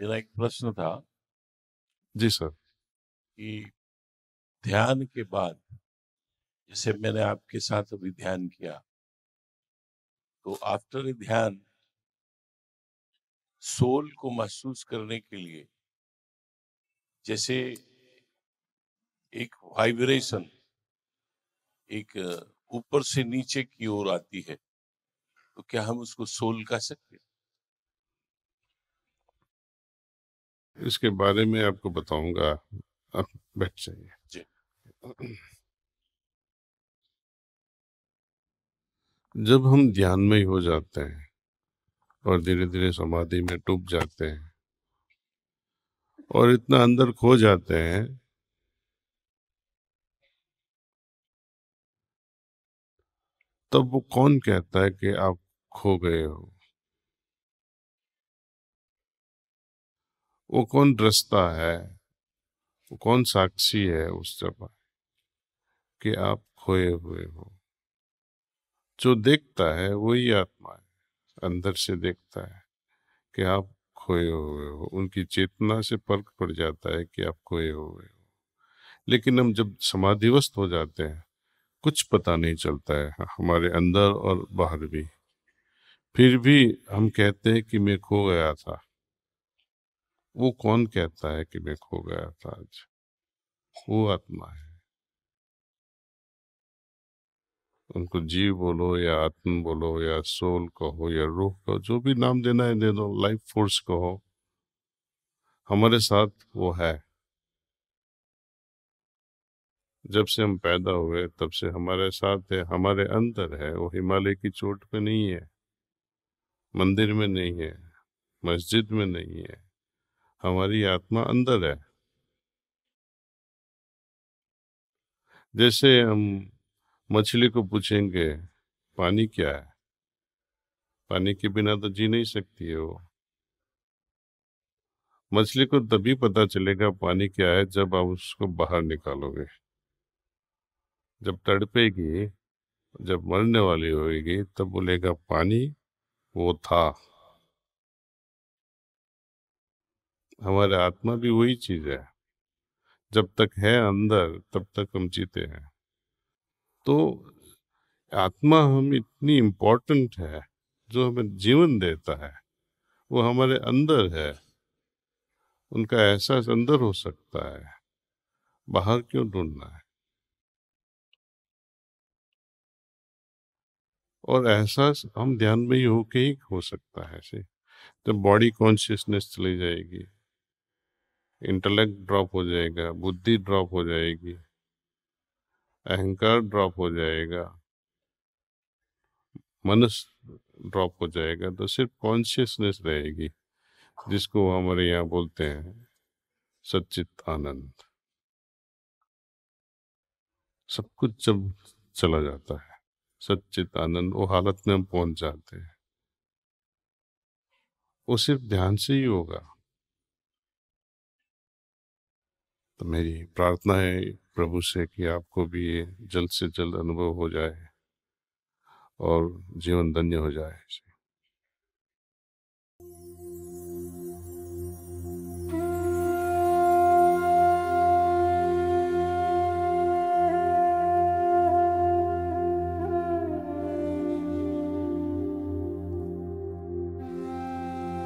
मेरा एक प्रश्न था जी सर कि ध्यान के बाद जैसे मैंने आपके साथ अभी ध्यान किया तो आफ्टर ध्यान सोल को महसूस करने के लिए जैसे एक वाइब्रेशन एक ऊपर से नीचे की ओर आती है तो क्या हम उसको सोल कह सकते हैं इसके बारे में आपको बताऊंगा आप बैठ जाइए जब हम ध्यान में ही हो जाते हैं और धीरे धीरे समाधि में डूब जाते हैं और इतना अंदर खो जाते हैं तब वो कौन कहता है कि आप खो गए हो वो कौन रस्ता है वो कौन साक्षी है उस जगह कि आप खोए हुए हो जो देखता है वही आत्मा है अंदर से देखता है कि आप खोए हुए हो उनकी चेतना से फर्क पड़ जाता है कि आप खोए हुए हो लेकिन हम जब समाधिवस्त हो जाते हैं कुछ पता नहीं चलता है हमारे अंदर और बाहर भी फिर भी हम कहते हैं कि मैं खो गया था वो कौन कहता है कि मैं खो गया था आज वो आत्मा है उनको जीव बोलो या आत्म बोलो या सोल कहो या रूह कहो जो भी नाम देना है दे दो लाइफ फोर्स कहो हमारे साथ वो है जब से हम पैदा हुए तब से हमारे साथ है हमारे अंदर है वो हिमालय की चोट पे नहीं है मंदिर में नहीं है मस्जिद में नहीं है हमारी आत्मा अंदर है जैसे हम मछली को पूछेंगे पानी क्या है पानी के बिना तो जी नहीं सकती है वो मछली को तभी पता चलेगा पानी क्या है जब आप उसको बाहर निकालोगे जब तड़पेगी जब मरने वाली होगी तब बोलेगा पानी वो था हमारे आत्मा भी वही चीज है जब तक है अंदर तब तक हम जीते हैं तो आत्मा हम इतनी इम्पोर्टेंट है जो हमें जीवन देता है वो हमारे अंदर है उनका एहसास अंदर हो सकता है बाहर क्यों ढूंढना है और एहसास हम ध्यान में ही होके ही हो सकता है ऐसे जब बॉडी कॉन्शियसनेस चली जाएगी इंटेलेक्ट ड्रॉप हो जाएगा बुद्धि ड्रॉप हो जाएगी अहंकार ड्रॉप हो जाएगा मनस ड्रॉप हो जाएगा तो सिर्फ कॉन्शियसनेस रहेगी जिसको हमारे यहाँ बोलते हैं सचित आनंद सब कुछ जब चला जाता है सचित आनंद वो हालत में हम पहुंच जाते हैं वो सिर्फ ध्यान से ही होगा तो मेरी प्रार्थना है प्रभु से कि आपको भी ये जल्द से जल्द अनुभव हो जाए और जीवन धन्य हो जाए